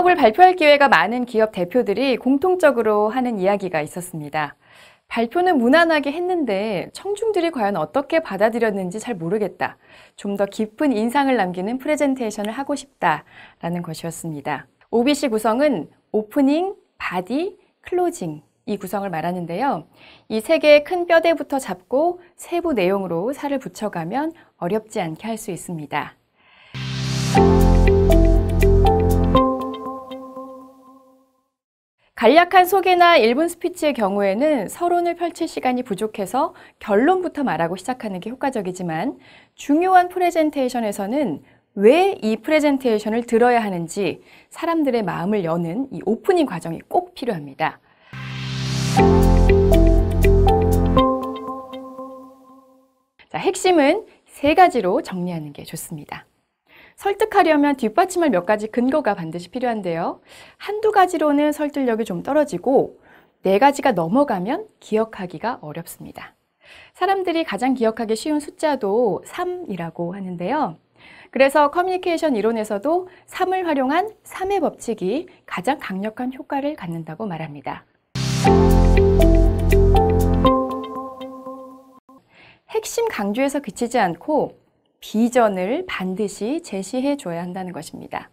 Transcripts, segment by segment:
사업을 발표할 기회가 많은 기업 대표들이 공통적으로 하는 이야기가 있었습니다. 발표는 무난하게 했는데 청중들이 과연 어떻게 받아들였는지 잘 모르겠다. 좀 더 깊은 인상을 남기는 프레젠테이션을 하고 싶다라는 것이었습니다. OBC 구성은 오프닝, 바디, 클로징 이 구성을 말하는데요. 이 세 개의 큰 뼈대부터 잡고 세부 내용으로 살을 붙여가면 어렵지 않게 할 수 있습니다. 간략한 소개나 일본 스피치의 경우에는 서론을 펼칠 시간이 부족해서 결론부터 말하고 시작하는 게 효과적이지만 중요한 프레젠테이션에서는 왜 이 프레젠테이션을 들어야 하는지 사람들의 마음을 여는 이 오프닝 과정이 꼭 필요합니다. 자, 핵심은 세 가지로 정리하는 게 좋습니다. 설득하려면 뒷받침할 몇 가지 근거가 반드시 필요한데요. 한두 가지로는 설득력이 좀 떨어지고 네 가지가 넘어가면 기억하기가 어렵습니다. 사람들이 가장 기억하기 쉬운 숫자도 3이라고 하는데요. 그래서 커뮤니케이션 이론에서도 3을 활용한 3의 법칙이 가장 강력한 효과를 갖는다고 말합니다. 핵심 강조에서 그치지 않고 비전을 반드시 제시해 줘야 한다는 것입니다.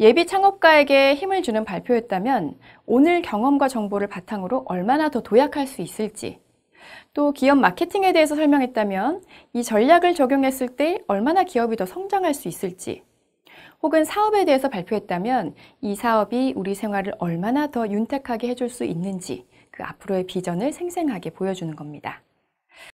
예비 창업가에게 힘을 주는 발표였다면 오늘 경험과 정보를 바탕으로 얼마나 더 도약할 수 있을지 또 기업 마케팅에 대해서 설명했다면 이 전략을 적용했을 때 얼마나 기업이 더 성장할 수 있을지 혹은 사업에 대해서 발표했다면 이 사업이 우리 생활을 얼마나 더 윤택하게 해줄 수 있는지 그 앞으로의 비전을 생생하게 보여주는 겁니다.